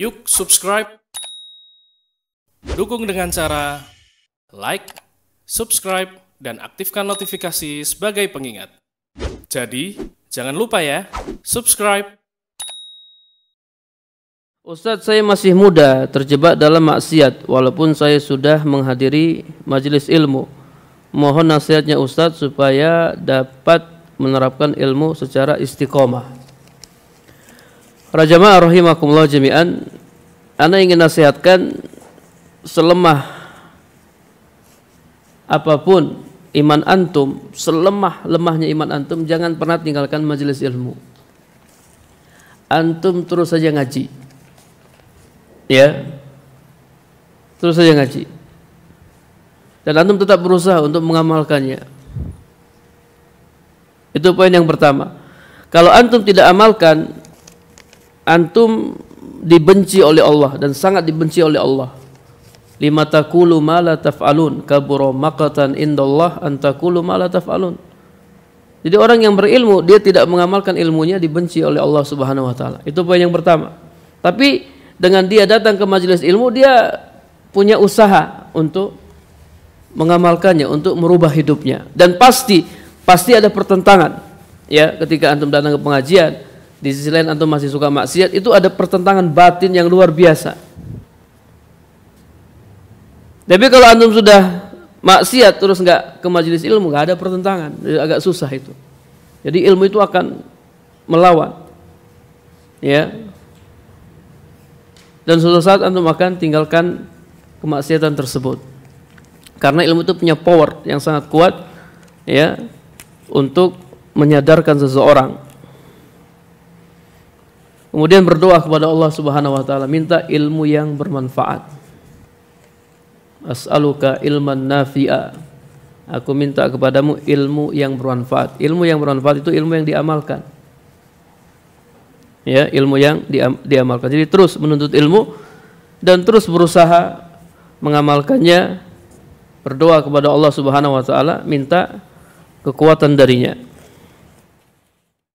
Yuk subscribe. Dukung dengan cara like, subscribe, dan aktifkan notifikasi sebagai pengingat. Jadi, jangan lupa ya, subscribe. Ustadz, saya masih muda, terjebak dalam maksiat, walaupun saya sudah menghadiri majelis ilmu. Mohon nasihatnya Ustadz supaya dapat menerapkan ilmu secara istiqomah. Para jamaah rahimakumullah jami'an, ana ingin nasihatkan selemah apapun iman antum, selemah-lemahnya iman antum, jangan pernah tinggalkan majelis ilmu. Antum terus saja ngaji. Ya. Terus saja ngaji. Dan antum tetap berusaha untuk mengamalkannya. Itu poin yang pertama. Kalau antum tidak amalkan, antum dibenci oleh Allah dan sangat dibenci oleh Allah lima takulu ma taf'alun kabura maqatan indallah an taf'alun jadi orang yang berilmu dia tidak mengamalkan ilmunya dibenci oleh Allah Subhanahu wa taala itu poin yang pertama tapi dengan dia datang ke majelis ilmu dia punya usaha untuk mengamalkannya untuk merubah hidupnya dan pasti pasti ada pertentangan ya ketika antum datang ke pengajian di sisi lain antum masih suka maksiat, itu ada pertentangan batin yang luar biasa. Tapi kalau antum sudah maksiat terus nggak ke majelis ilmu nggak ada pertentangan, jadi agak susah itu. Jadi ilmu itu akan melawan, ya. Dan suatu saat antum akan tinggalkan kemaksiatan tersebut. Karena ilmu itu punya power yang sangat kuat, ya, untuk menyadarkan seseorang Kemudian berdoa kepada Allah Subhanahu wa taala, minta ilmu yang bermanfaat. As'aluka ilman nafi'a. Aku minta kepadamu ilmu yang bermanfaat. Ilmu yang bermanfaat itu ilmu yang diamalkan. Ya, ilmu yang diam, diamalkan. Jadi terus menuntut ilmu dan terus berusaha mengamalkannya, berdoa kepada Allah Subhanahu wa taala, minta kekuatan darinya.